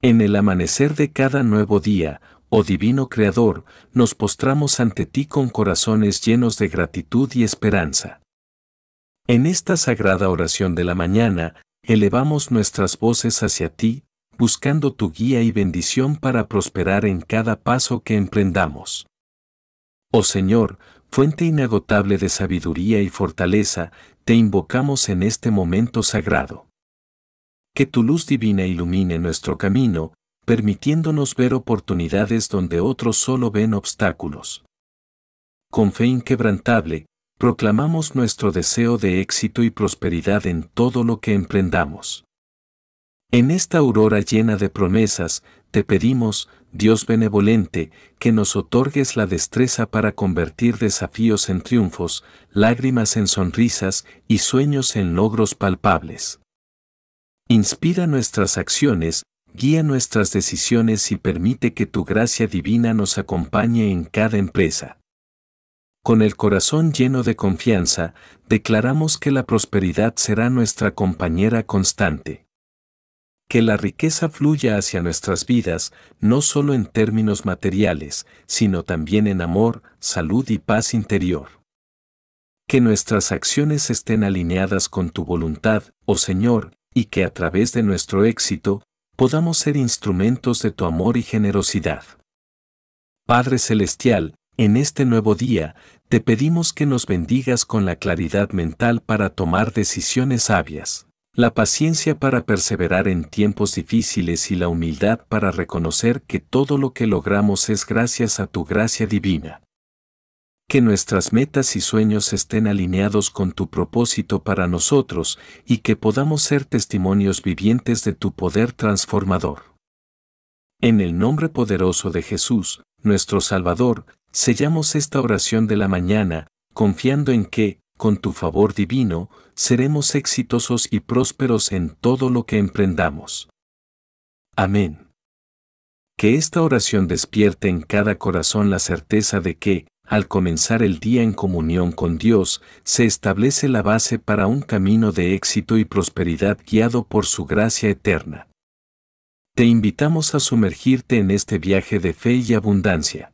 En el amanecer de cada nuevo día, oh divino Creador, nos postramos ante ti con corazones llenos de gratitud y esperanza. En esta sagrada oración de la mañana, elevamos nuestras voces hacia ti, buscando tu guía y bendición para prosperar en cada paso que emprendamos. Oh Señor, fuente inagotable de sabiduría y fortaleza, te invocamos en este momento sagrado que tu luz divina ilumine nuestro camino, permitiéndonos ver oportunidades donde otros solo ven obstáculos. Con fe inquebrantable, proclamamos nuestro deseo de éxito y prosperidad en todo lo que emprendamos. En esta aurora llena de promesas, te pedimos, Dios benevolente, que nos otorgues la destreza para convertir desafíos en triunfos, lágrimas en sonrisas y sueños en logros palpables. Inspira nuestras acciones, guía nuestras decisiones y permite que tu gracia divina nos acompañe en cada empresa. Con el corazón lleno de confianza, declaramos que la prosperidad será nuestra compañera constante. Que la riqueza fluya hacia nuestras vidas, no solo en términos materiales, sino también en amor, salud y paz interior. Que nuestras acciones estén alineadas con tu voluntad, oh Señor, y que a través de nuestro éxito, podamos ser instrumentos de tu amor y generosidad. Padre Celestial, en este nuevo día, te pedimos que nos bendigas con la claridad mental para tomar decisiones sabias, la paciencia para perseverar en tiempos difíciles y la humildad para reconocer que todo lo que logramos es gracias a tu gracia divina que nuestras metas y sueños estén alineados con tu propósito para nosotros y que podamos ser testimonios vivientes de tu poder transformador. En el nombre poderoso de Jesús, nuestro Salvador, sellamos esta oración de la mañana, confiando en que, con tu favor divino, seremos exitosos y prósperos en todo lo que emprendamos. Amén. Que esta oración despierte en cada corazón la certeza de que, al comenzar el día en comunión con Dios, se establece la base para un camino de éxito y prosperidad guiado por su gracia eterna. Te invitamos a sumergirte en este viaje de fe y abundancia.